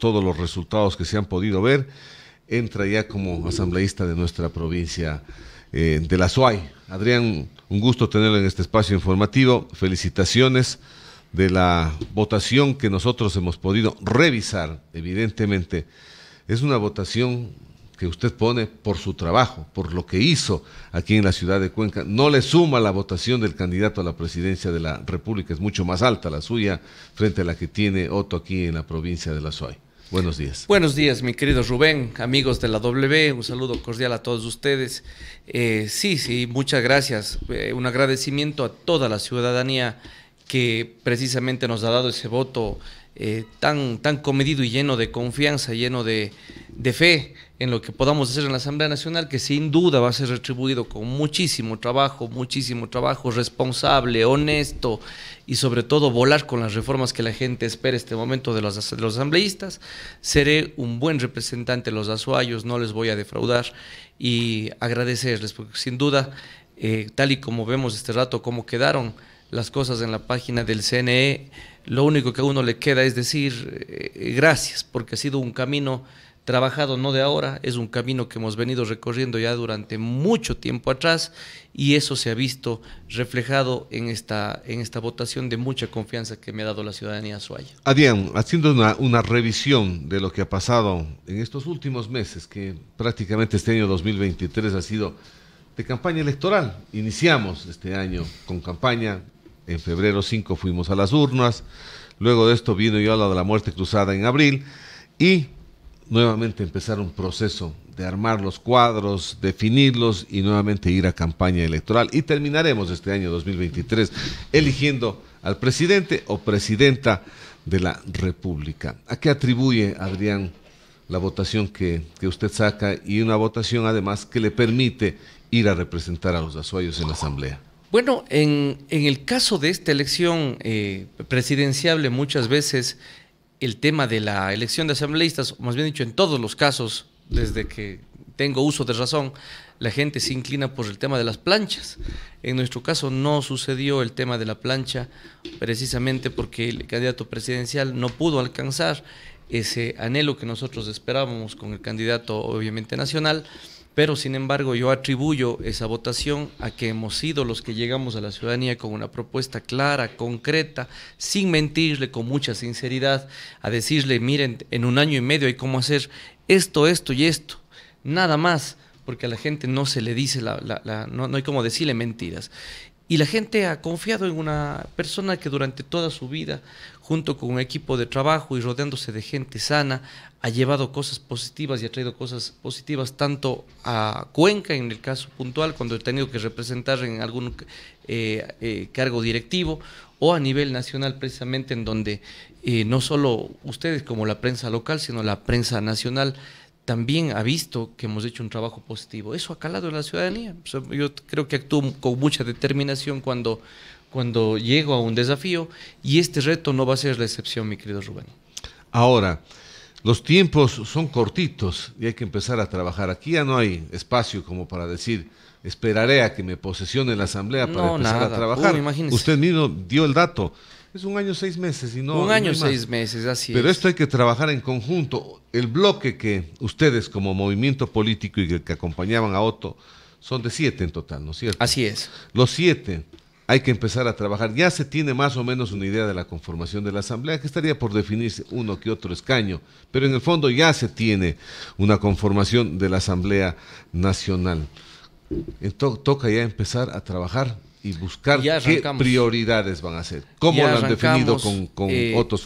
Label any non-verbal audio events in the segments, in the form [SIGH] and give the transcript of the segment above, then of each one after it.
todos los resultados que se han podido ver, entra ya como asambleísta de nuestra provincia eh, de la SUAY. Adrián, un gusto tenerlo en este espacio informativo. Felicitaciones de la votación que nosotros hemos podido revisar, evidentemente. Es una votación que usted pone por su trabajo, por lo que hizo aquí en la ciudad de Cuenca. No le suma la votación del candidato a la presidencia de la República, es mucho más alta la suya frente a la que tiene Otto aquí en la provincia de la SUAY. Buenos días. Buenos días, mi querido Rubén, amigos de la W, un saludo cordial a todos ustedes. Eh, sí, sí, muchas gracias. Eh, un agradecimiento a toda la ciudadanía que precisamente nos ha dado ese voto eh, tan, tan comedido y lleno de confianza, lleno de, fe en lo que podamos hacer en la Asamblea Nacional, que sin duda va a ser retribuido con muchísimo trabajo, muchísimo trabajo responsable, honesto y sobre todo volar con las reformas que la gente espera este momento de los, los asambleístas. Seré un buen representante de los azuayos, no les voy a defraudar y agradecerles, porque sin duda, eh, tal y como vemos este rato, cómo quedaron las cosas en la página del CNE, lo único que a uno le queda es decir eh, eh, gracias, porque ha sido un camino trabajado no de ahora, es un camino que hemos venido recorriendo ya durante mucho tiempo atrás y eso se ha visto reflejado en esta, en esta votación de mucha confianza que me ha dado la ciudadanía suaya. Adrián, haciendo una, una revisión de lo que ha pasado en estos últimos meses, que prácticamente este año 2023 ha sido de campaña electoral. Iniciamos este año con campaña, en febrero 5 fuimos a las urnas, luego de esto vino yo a la de la muerte cruzada en abril y nuevamente empezar un proceso de armar los cuadros, definirlos y nuevamente ir a campaña electoral. Y terminaremos este año 2023 eligiendo al presidente o presidenta de la República. ¿A qué atribuye, Adrián, la votación que, que usted saca y una votación además que le permite ir a representar a los azuayos en la Asamblea? Bueno, en, el caso de esta elección eh, presidenciable, muchas veces el tema de la elección de asambleístas, más bien dicho, en todos los casos, desde que tengo uso de razón, la gente se inclina por el tema de las planchas. En nuestro caso no sucedió el tema de la plancha precisamente porque el candidato presidencial no pudo alcanzar ese anhelo que nosotros esperábamos con el candidato obviamente nacional pero, sin embargo, yo atribuyo esa votación a que hemos sido los que llegamos a la ciudadanía con una propuesta clara, concreta, sin mentirle, con mucha sinceridad, a decirle, miren, en un año y medio hay cómo hacer esto, esto y esto, nada más, porque a la gente no se le dice, la, no, no hay cómo decirle mentiras. Y la gente ha confiado en una persona que durante toda su vida junto con un equipo de trabajo y rodeándose de gente sana, ha llevado cosas positivas y ha traído cosas positivas tanto a Cuenca, en el caso puntual, cuando he tenido que representar en algún eh, eh, cargo directivo, o a nivel nacional precisamente, en donde eh, no solo ustedes como la prensa local, sino la prensa nacional también ha visto que hemos hecho un trabajo positivo. Eso ha calado en la ciudadanía. yo creo que actúo con mucha determinación cuando cuando llego a un desafío y este reto no va a ser la excepción, mi querido Rubén. Ahora, los tiempos son cortitos y hay que empezar a trabajar. Aquí ya no hay espacio como para decir, esperaré a que me posesione la asamblea para empezar a trabajar. Usted mismo dio el dato. Es un año seis meses y no. Un año seis meses, así Pero esto hay que trabajar en conjunto. El bloque que ustedes como movimiento político y que, que acompañaban a Otto son de siete en total, ¿no es cierto? Así es. Los siete hay que empezar a trabajar. Ya se tiene más o menos una idea de la conformación de la Asamblea, que estaría por definirse uno que otro escaño, pero en el fondo ya se tiene una conformación de la Asamblea Nacional. Entonces eh, toca ya empezar a trabajar y buscar qué prioridades van a ser, cómo lo han definido con, con eh, Otto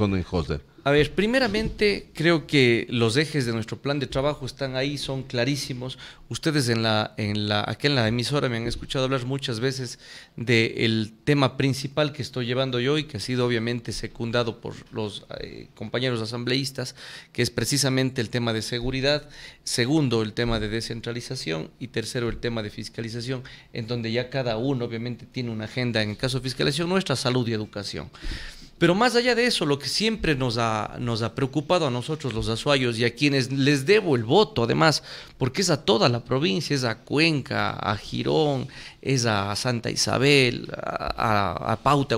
a ver, primeramente creo que los ejes de nuestro plan de trabajo están ahí, son clarísimos. Ustedes en la, en la, aquí en la emisora me han escuchado hablar muchas veces del tema principal que estoy llevando yo y que ha sido obviamente secundado por los eh, compañeros asambleístas, que es precisamente el tema de seguridad, segundo el tema de descentralización y tercero el tema de fiscalización, en donde ya cada uno obviamente tiene una agenda, en el caso de fiscalización nuestra, salud y educación. Pero más allá de eso, lo que siempre nos ha, preocupado a nosotros los azuayos y a quienes les debo el voto, además, porque es a toda la provincia, es a Cuenca, a Girón, es a Santa Isabel, a, a, a Pauta,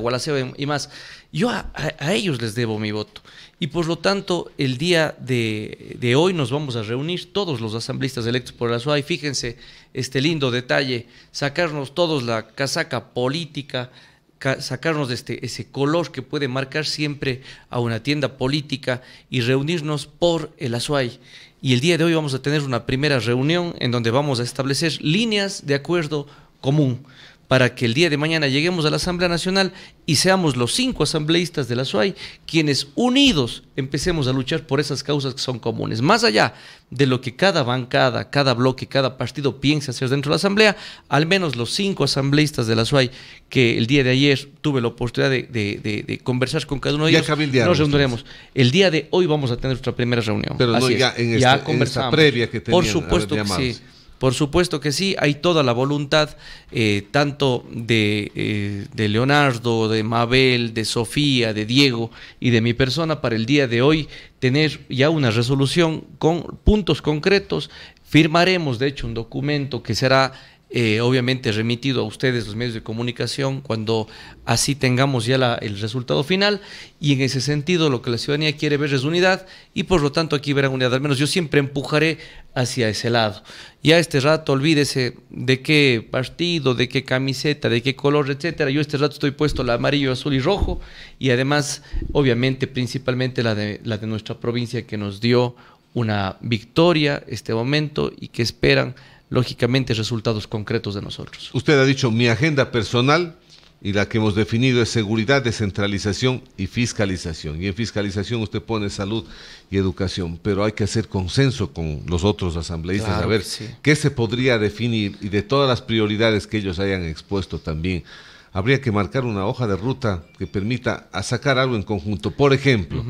y más. Yo a, ellos les debo mi voto. Y por lo tanto, el día de, hoy nos vamos a reunir todos los asambleístas electos por la y Fíjense este lindo detalle, sacarnos todos la casaca política sacarnos de este, ese color que puede marcar siempre a una tienda política y reunirnos por el Azuay. Y el día de hoy vamos a tener una primera reunión en donde vamos a establecer líneas de acuerdo común para que el día de mañana lleguemos a la Asamblea Nacional y seamos los cinco asambleístas de la SUAI quienes unidos empecemos a luchar por esas causas que son comunes. Más allá de lo que cada bancada, cada bloque, cada partido piensa hacer dentro de la Asamblea, al menos los cinco asambleístas de la SUAI que el día de ayer tuve la oportunidad de, conversar con cada uno de ellos, nos reuniremos. El día de hoy vamos a tener nuestra primera reunión. Pero ya, en, este, esta, conversación previa que tenían, Por supuesto que sí. Por supuesto que sí, hay toda la voluntad, eh, tanto de, eh, de, Leonardo, de Mabel, de Sofía, de Diego y de mi persona para el día de hoy tener ya una resolución con puntos concretos. Firmaremos, de hecho, un documento que será eh, obviamente remitido a ustedes, los medios de comunicación, cuando así tengamos ya el resultado final. Y en ese sentido, lo que la ciudadanía quiere ver es unidad y por lo tanto aquí verán unidad. Al menos yo siempre empujaré hacia ese lado. Ya este rato olvídese de qué partido, de qué camiseta, de qué color, etcétera. Yo este rato estoy puesto la amarillo, azul y rojo y además, obviamente, principalmente la de, la de nuestra provincia que nos dio una victoria este momento y que esperan lógicamente resultados concretos de nosotros. Usted ha dicho mi agenda personal y la que hemos definido es seguridad, descentralización y fiscalización. Y en fiscalización usted pone salud y educación, pero hay que hacer consenso con los otros asambleístas a ver qué se podría definir y de todas las prioridades que ellos hayan expuesto también. Habría que marcar una hoja de ruta que permita sacar algo en conjunto. Por ejemplo,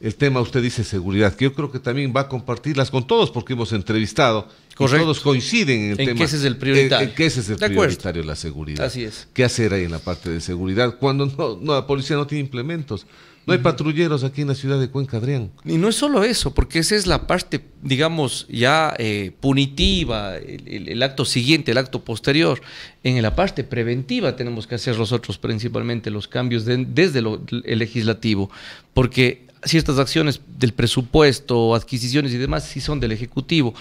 el tema, usted dice seguridad, que yo creo que también va a compartirlas con todos porque hemos entrevistado todos coinciden en el tema. ese es el prioritario. la seguridad. Así es. ¿Qué hacer ahí en la parte de seguridad? Cuando no, la policía no tiene implementos. No hay patrulleros aquí en la ciudad de Cuenca, Adrián. Y no es solo eso, porque esa es la parte, digamos, ya eh, punitiva, el, acto siguiente, el acto posterior. En la parte preventiva tenemos que hacer nosotros principalmente los cambios desde lo, el legislativo, porque ciertas acciones del presupuesto, adquisiciones y demás, sí son del Ejecutivo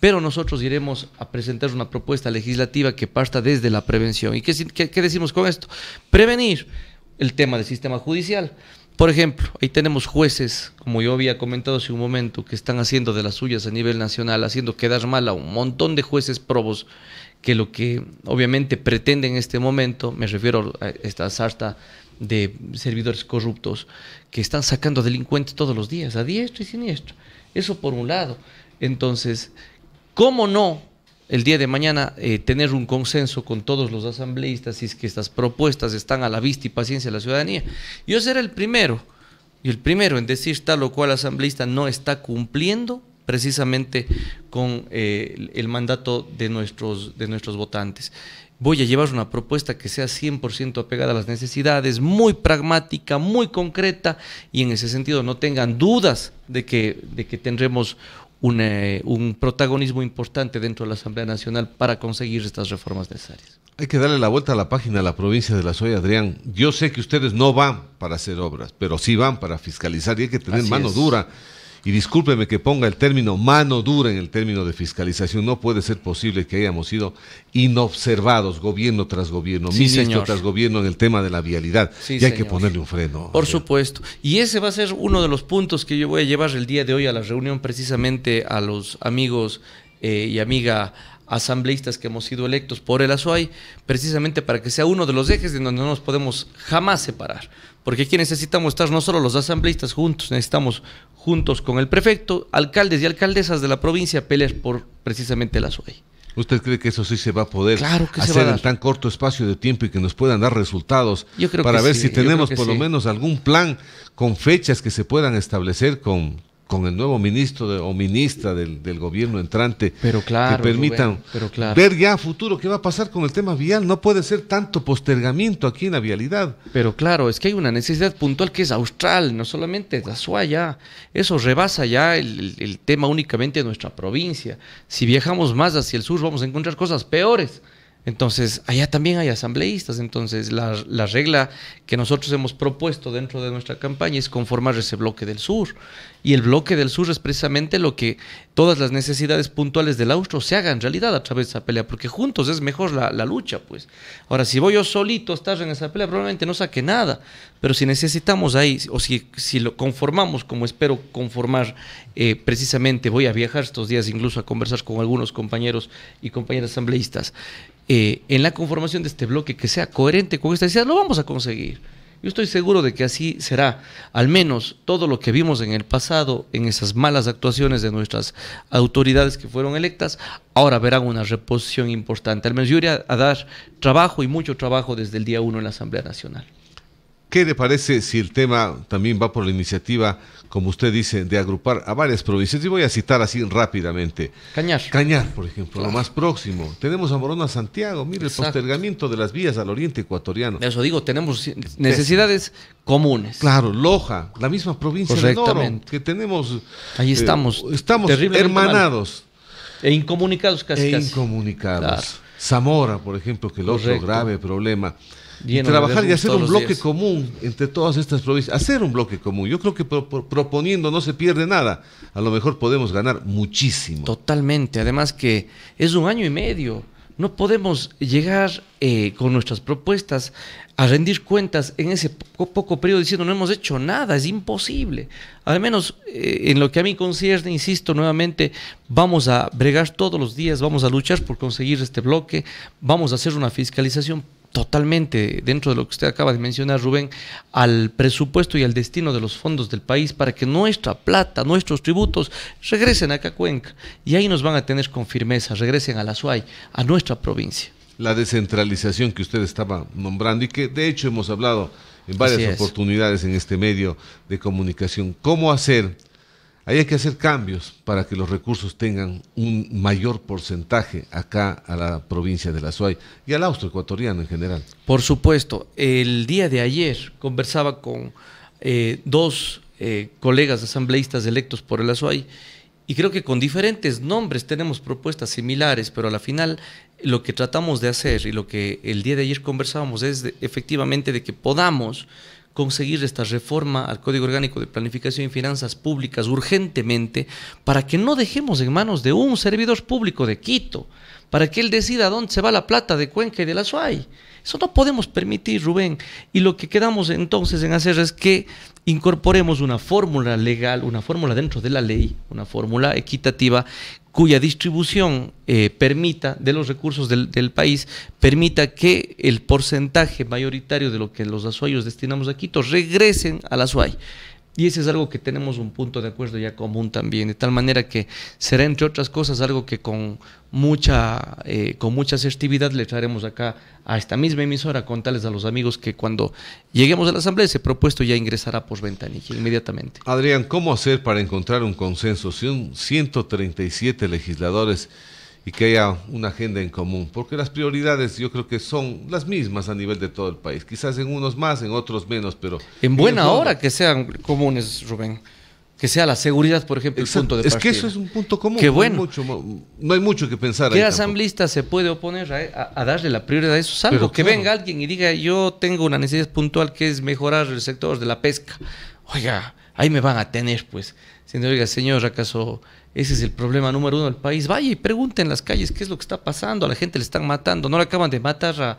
pero nosotros iremos a presentar una propuesta legislativa que parta desde la prevención. ¿Y qué, decimos con esto? Prevenir el tema del sistema judicial. Por ejemplo, ahí tenemos jueces, como yo había comentado hace un momento, que están haciendo de las suyas a nivel nacional, haciendo quedar mal a un montón de jueces probos que lo que obviamente pretenden en este momento, me refiero a esta sarta de servidores corruptos, que están sacando delincuentes todos los días, a diestro y siniestro. Eso por un lado. Entonces, ¿Cómo no el día de mañana eh, tener un consenso con todos los asambleístas si es que estas propuestas están a la vista y paciencia de la ciudadanía? Yo seré el primero, y el primero en decir tal o cual asambleísta no está cumpliendo precisamente con eh, el mandato de nuestros, de nuestros votantes voy a llevar una propuesta que sea 100% apegada a las necesidades, muy pragmática, muy concreta y en ese sentido no tengan dudas de que, de que tendremos eh, un, protagonismo importante dentro de la Asamblea Nacional para conseguir estas reformas necesarias. Hay que darle la vuelta a la página a la provincia de la Soya, Adrián. Yo sé que ustedes no van para hacer obras, pero sí van para fiscalizar y hay que tener mano dura y discúlpeme que ponga el término mano dura en el término de fiscalización, no puede ser posible que hayamos sido inobservados gobierno tras gobierno, ministro tras gobierno en el tema de la vialidad. y hay que ponerle un freno. Por supuesto. Y ese va a ser uno de los puntos que yo voy a llevar el día de hoy a la reunión precisamente a los amigos eh, y amiga asambleístas que hemos sido electos por el Azuay, precisamente para que sea uno de los ejes de donde no nos podemos jamás separar. Porque aquí necesitamos estar no solo los asambleístas juntos, necesitamos juntos con el prefecto, alcaldes y alcaldesas de la provincia pelear por precisamente el Azuay. ¿Usted cree que eso sí se va a poder hacer en tan corto espacio de tiempo y que nos puedan dar resultados? Yo creo para ver si tenemos por lo menos algún plan con fechas que se puedan establecer con, con el nuevo ministro o ministra del, gobierno entrante que permitan ver ya a futuro qué va a pasar con el tema vial. No puede ser tanto postergamiento aquí en la vialidad. Pero claro, es que hay una necesidad puntual que es austral, no solamente de Azuaya. Eso rebasa ya el tema únicamente de nuestra provincia. Si viajamos más hacia el sur vamos a encontrar cosas peores. Entonces, allá también hay asambleístas. Entonces, la, regla que nosotros hemos propuesto dentro de nuestra campaña es conformar ese bloque del sur. Y el bloque del sur es precisamente lo que todas las necesidades puntuales del austro se hagan realidad a través de esa pelea, porque juntos es mejor la, lucha, pues. Ahora, si voy yo solito a estar en esa pelea, probablemente no saque nada. Pero si necesitamos ahí, o si, lo conformamos, como espero conformar, eh, precisamente voy a viajar estos días incluso a conversar con algunos compañeros y compañeras asambleístas. Eh, en la conformación de este bloque que sea coherente con esta idea, lo vamos a conseguir. Yo estoy seguro de que así será. Al menos todo lo que vimos en el pasado, en esas malas actuaciones de nuestras autoridades que fueron electas, ahora verán una reposición importante. Al menos yo iría a dar trabajo y mucho trabajo desde el día uno en la Asamblea Nacional. ¿Qué le parece si el tema también va por la iniciativa, como usted dice, de agrupar a varias provincias? Y voy a citar así rápidamente. Cañar. Cañar, por ejemplo, lo ah. más próximo. Tenemos a Morona Santiago, mire, el postergamiento de las vías al oriente ecuatoriano. Eso digo, tenemos necesidades comunes. Claro, Loja, la misma provincia de Noro, que tenemos... Ahí eh, estamos. estamos hermanados. E incomunicados casi. E incomunicados. Zamora, por ejemplo, que el otro grave problema trabajar y hacer un bloque común entre todas estas provincias, hacer un bloque común. Yo creo que proponiendo no se pierde nada, a lo mejor podemos ganar muchísimo. Totalmente, además que es un año y medio. No podemos llegar eh, con nuestras propuestas a rendir cuentas en ese poco, periodo diciendo no hemos hecho nada, es imposible. Al menos eh, en lo que a mí concierne, insisto nuevamente, vamos a bregar todos los días, vamos a luchar por conseguir este bloque, vamos a hacer una fiscalización totalmente, dentro de lo que usted acaba de mencionar, Rubén, al presupuesto y al destino de los fondos del país para que nuestra plata, nuestros tributos regresen a Cuenca. Y ahí nos van a tener con firmeza, regresen a la SUAY, a nuestra provincia. La descentralización que usted estaba nombrando y que de hecho hemos hablado en varias oportunidades en este medio de comunicación. ¿Cómo hacer Ahí hay que hacer cambios para que los recursos tengan un mayor porcentaje acá a la provincia de la Suay y al austroecuatoriano en general. Por supuesto, el día de ayer conversaba con eh, dos eh, colegas asambleístas electos por el Azuay y creo que con diferentes nombres tenemos propuestas similares, pero a la final lo que tratamos de hacer y lo que el día de ayer conversábamos es efectivamente de que podamos conseguir esta reforma al Código Orgánico de Planificación y Finanzas Públicas urgentemente para que no dejemos en manos de un servidor público de Quito, para que él decida dónde se va la plata de Cuenca y de la SUAY. Eso no podemos permitir, Rubén. Y lo que quedamos entonces en hacer es que incorporemos una fórmula legal, una fórmula dentro de la ley, una fórmula equitativa cuya distribución eh, permita, de los recursos del, país, permita que el porcentaje mayoritario de lo que los azuayos destinamos a Quito regresen a la Azuay. Y ese es algo que tenemos un punto de acuerdo ya común también, de tal manera que será, entre otras cosas, algo que con mucha, eh, con mucha asertividad le traeremos acá a esta misma emisora, contarles a los amigos que cuando lleguemos a la asamblea ese propuesto ya ingresará por ventanilla inmediatamente. Adrián, ¿cómo hacer para encontrar un consenso? Si un 137 legisladores y que haya una agenda en común, porque las prioridades yo creo que son las mismas a nivel de todo el país, quizás en unos más, en otros menos, pero... En buena hora que sean comunes, Rubén que sea la seguridad, por ejemplo, el punto de partida. Es que eso es un punto común. que bueno. No hay mucho, que pensar. ¿Qué ahí se puede oponer a, darle la prioridad a eso? Salvo que venga alguien y diga, yo tengo una necesidad puntual que es mejorar el sector de la pesca. Oiga, ahí me van a tener, pues. no oiga, señor, ¿acaso ese es el problema número uno del país? Vaya y pregunte en las calles qué es lo que está pasando, a la gente le están matando, no le acaban de matar a,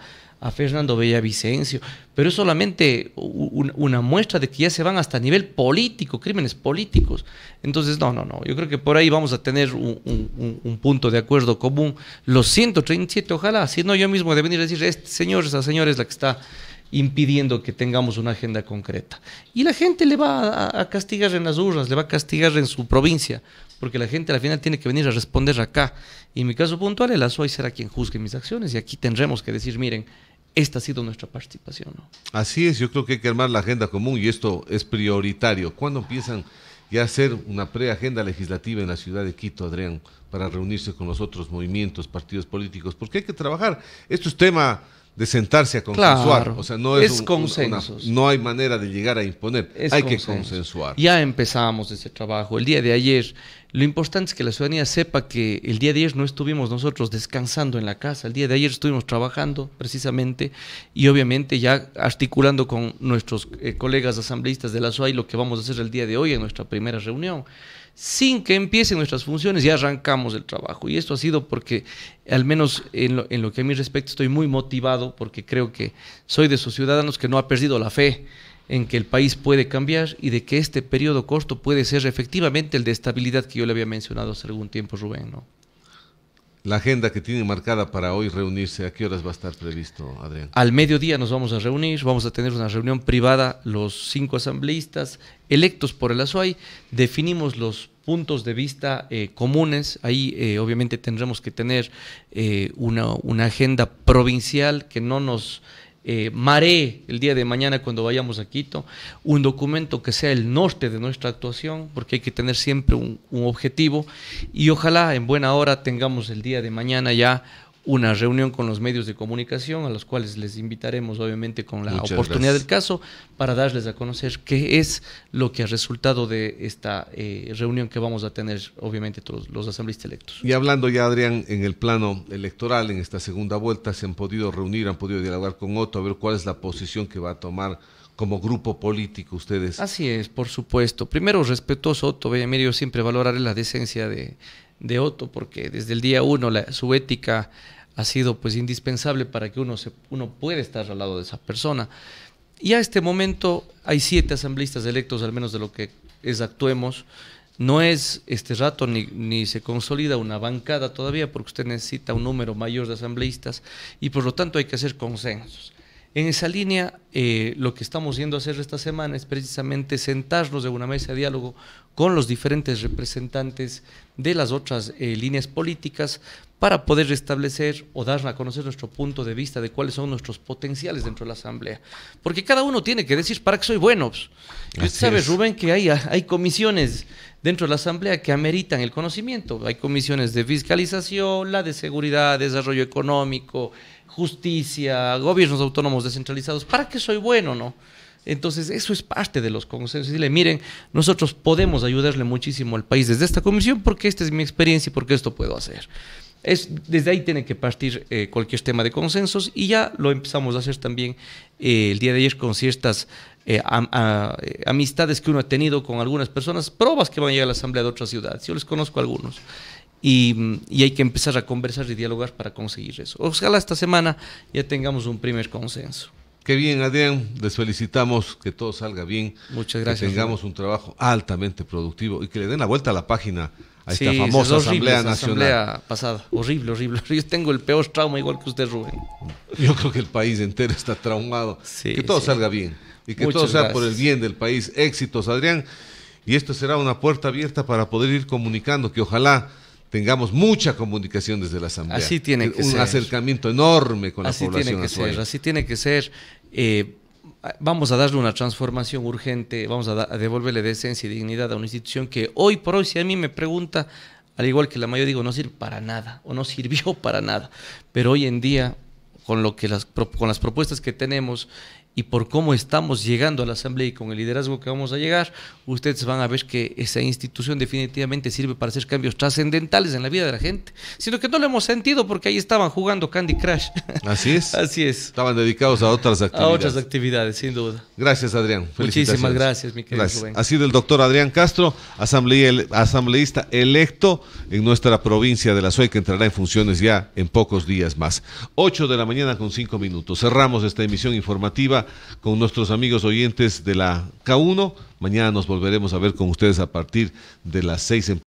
Fernando Bellavicencio, pero es solamente una muestra de que ya se van hasta nivel político, crímenes políticos. Entonces, no, no, no, yo creo que por ahí vamos a tener un, punto de acuerdo común. Los 137, ojalá, si no yo mismo de venir a decir, este señor, esa señora es la que está impidiendo que tengamos una agenda concreta. Y la gente le va a, castigar en las urnas, le va a castigar en su provincia, porque la gente al final tiene que venir a responder acá. Y en mi caso puntual, el ASOI será quien juzgue mis acciones y aquí tendremos que decir, miren, esta ha sido nuestra participación. Así es, yo creo que hay que armar la agenda común y esto es prioritario. ¿Cuándo empiezan ya a hacer una preagenda legislativa en la ciudad de Quito, Adrián, para reunirse con los otros movimientos, partidos políticos? Porque hay que trabajar. Esto es tema de sentarse a consensuar. o sea, no es, es no hay manera de llegar a imponer, hay que consensuar. Ya empezamos ese trabajo. El día de ayer, lo importante es que la ciudadanía sepa que el día de ayer no estuvimos nosotros descansando en la casa, el día de ayer estuvimos trabajando precisamente y obviamente ya articulando con nuestros eh, colegas asambleístas de la y lo que vamos a hacer el día de hoy en nuestra primera reunión sin que empiecen nuestras funciones, ya arrancamos el trabajo. Y esto ha sido porque, al menos en lo, que a mí respecto estoy muy motivado porque creo que soy de esos ciudadanos que no ha perdido la fe en que el país puede cambiar y de que este periodo corto puede ser efectivamente el de estabilidad que yo le había mencionado hace algún tiempo, Rubén. ¿no? la agenda que tiene marcada para hoy reunirse, ¿a qué horas va a estar previsto, Adrián? Al mediodía nos vamos a reunir, vamos a tener una reunión privada, los cinco asambleístas electos por el ASUAI, definimos los puntos de vista eh, comunes, ahí eh, obviamente tendremos que tener eh, una agenda provincial que no nos eh, maré el día de mañana cuando vayamos a Quito, un documento que sea el norte de nuestra actuación, porque hay que tener siempre un, un objetivo y ojalá en buena hora tengamos el día de mañana ya una reunión con los medios de comunicación, a los cuales les invitaremos obviamente con la oportunidad del caso, para darles a conocer qué es lo que ha resultado de esta eh, reunión que vamos a tener obviamente todos los asambleístas electos. Y hablando ya, Adrián, en el plano electoral, en esta segunda vuelta, se han podido reunir, han podido dialogar con Otto, a ver cuál es la posición que va a tomar como grupo político ustedes. Así es, por supuesto. Primero, respetuoso, Otto Medio siempre valoraré la decencia de de Otto, porque desde el día uno su ética ha sido pues indispensable para que uno, se, uno pueda estar al lado de esa persona. Y a este momento hay siete asambleístas electos, al menos de lo que es actuemos. No es este rato ni, ni, se consolida una bancada todavía porque usted necesita un número mayor de asambleístas y por lo tanto hay que hacer consensos. En esa línea, eh, lo que estamos yendo a hacer esta semana es precisamente sentarnos en una mesa de diálogo con los diferentes representantes de las otras eh, líneas políticas para poder restablecer o dar a conocer nuestro punto de vista de cuáles son nuestros potenciales dentro de la Asamblea. Porque cada uno tiene que decir, para qué soy bueno. Pues, usted sabe, Rubén, que hay, hay comisiones dentro de la Asamblea que ameritan el conocimiento. Hay comisiones de fiscalización, la de seguridad, desarrollo económico, justicia, gobiernos autónomos descentralizados, ¿para qué soy bueno, no? Entonces, eso es parte de los consensos. Dile, miren, nosotros podemos ayudarle muchísimo al país desde esta comisión porque esta es mi experiencia y porque esto puedo hacer. Es, desde ahí tiene que partir eh, cualquier tema de consensos y ya lo empezamos a hacer también eh, el día de ayer con ciertas eh, amistades que uno ha tenido con algunas personas, pruebas que van a llegar a la asamblea de otras ciudades. Yo les conozco algunos. Mm, y, hay que empezar a conversar y dialogar para conseguir eso. Ojalá esta semana ya tengamos un primer consenso. Qué bien, Adrián. Les felicitamos que todo salga bien. Muchas gracias. Que tengamos un trabajo altamente productivo y que le den la vuelta a la página a esta famosa Asamblea Nacional. Horrible, horrible. [LAUGHS] Yo tengo el peor trauma igual que usted, Rubén. Yo creo que el país entero está traumado. que todo salga bien y que todo sea por el bien del país. Éxitos, Adrián. Y esto será una puerta abierta para poder ir comunicando que ojalá tengamos mucha comunicación desde la Asamblea. Así tiene que Un acercamiento enorme con la población. Tiene que ser, así tiene que ser. Eh, vamos a darle una transformación urgente, vamos a, devolverle decencia y dignidad a una institución que hoy por hoy, si a mí me pregunta, al igual que la mayoría, digo, no sirve para nada o no sirvió [LAUGHS] para nada. Pero hoy en día, con, lo que las, con las propuestas que tenemos y por cómo estamos llegando a la Asamblea y con el liderazgo que vamos a llegar, ustedes van a ver que esa institución definitivamente sirve para hacer cambios trascendentales en la vida de la gente, sino que no lo hemos sentido porque ahí estaban jugando Candy Crush. [LAUGHS] Así es. Así es. Estaban dedicados a otras actividades. A otras actividades, sin duda. Gracias, Adrián. Muchísimas gracias, mi gracias. Ha sido el doctor Adrián Castro, asambleísta electo en nuestra provincia de la sueca que entrará en funciones ya en pocos días más. 8 de la mañana con cinco minutos. Cerramos esta emisión informativa con nuestros amigos oyentes de la K1. Mañana nos volveremos a ver con ustedes a partir de las seis en